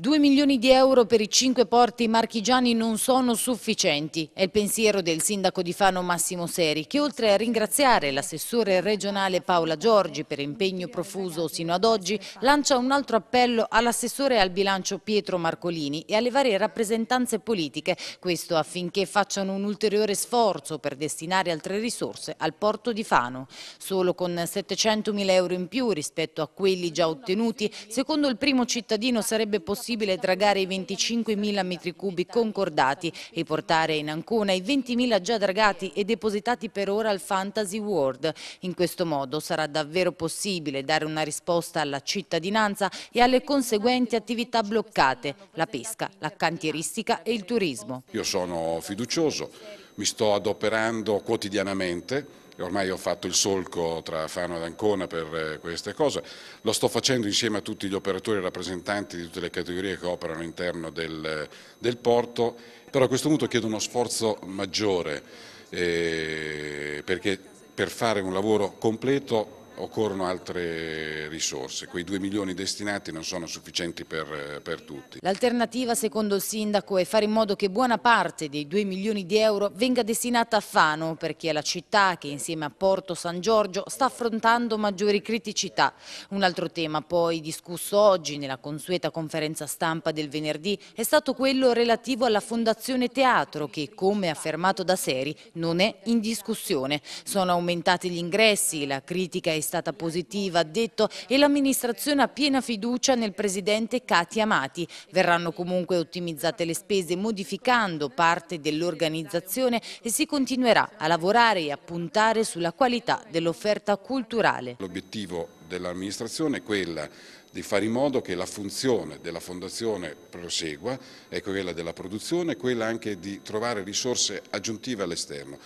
2 milioni di euro per i cinque porti marchigiani non sono sufficienti. È il pensiero del sindaco di Fano Massimo Seri, che oltre a ringraziare l'assessore regionale Paola Giorgi per impegno profuso sino ad oggi, lancia un altro appello all'assessore al bilancio Pietro Marcolini e alle varie rappresentanze politiche, questo affinché facciano un ulteriore sforzo per destinare altre risorse al porto di Fano. Solo con 700 mila euro in più rispetto a quelli già ottenuti, secondo il primo cittadino sarebbe possibile possibile dragare i 25.000 metri cubi concordati e portare in Ancona i 20.000 già dragati e depositati per ora al Fantasy World. In questo modo sarà davvero possibile dare una risposta alla cittadinanza e alle conseguenti attività bloccate, la pesca, la cantieristica e il turismo. Io sono fiducioso, mi sto adoperando quotidianamente ormai ho fatto il solco tra Fano ed Ancona per eh, queste cose, lo sto facendo insieme a tutti gli operatori e rappresentanti di tutte le categorie che operano all'interno del, del porto, però a questo punto chiedo uno sforzo maggiore eh, perché per fare un lavoro completo occorrono altre risorse, quei 2 milioni destinati non sono sufficienti per, eh, per tutti. L'alternativa secondo il sindaco è fare in modo che buona parte dei 2 milioni di euro venga destinata a Fano perché è la città che insieme a Porto San Giorgio sta affrontando maggiori criticità. Un altro tema poi discusso oggi nella consueta conferenza stampa del venerdì è stato quello relativo alla Fondazione Teatro che come affermato da Seri non è in discussione. Sono aumentati gli ingressi, la critica è stata positiva, ha detto, e l'amministrazione ha piena fiducia nel presidente Cati Amati. Verranno comunque ottimizzate le spese modificando parte dell'organizzazione e si continuerà a lavorare e a puntare sulla qualità dell'offerta culturale. L'obiettivo dell'amministrazione è quella di fare in modo che la funzione della fondazione prosegua, è quella della produzione, quella anche di trovare risorse aggiuntive all'esterno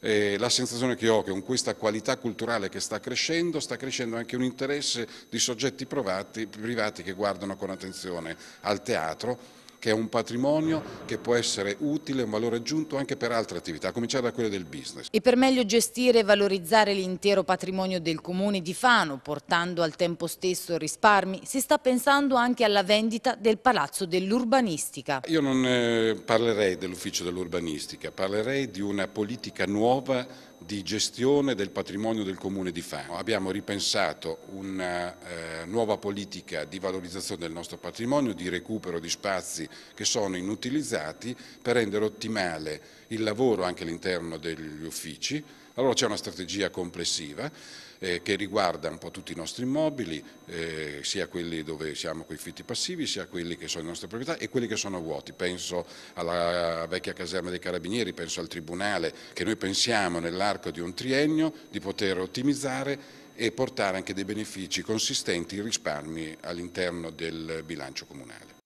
eh, la sensazione che ho è che con questa qualità culturale che sta crescendo, sta crescendo anche un interesse di soggetti provati, privati che guardano con attenzione al teatro che è un patrimonio che può essere utile, un valore aggiunto anche per altre attività, a cominciare da quelle del business. E per meglio gestire e valorizzare l'intero patrimonio del comune di Fano, portando al tempo stesso risparmi, si sta pensando anche alla vendita del Palazzo dell'Urbanistica. Io non eh, parlerei dell'ufficio dell'urbanistica, parlerei di una politica nuova di gestione del patrimonio del comune di Fano. Abbiamo ripensato una eh, nuova politica di valorizzazione del nostro patrimonio, di recupero di spazi che sono inutilizzati per rendere ottimale il lavoro anche all'interno degli uffici. Allora c'è una strategia complessiva eh, che riguarda un po' tutti i nostri immobili, eh, sia quelli dove siamo con i fitti passivi, sia quelli che sono le nostre proprietà e quelli che sono vuoti. Penso alla vecchia caserma dei carabinieri, penso al tribunale, che noi pensiamo nell'arco di un triennio di poter ottimizzare e portare anche dei benefici consistenti, in risparmi all'interno del bilancio comunale.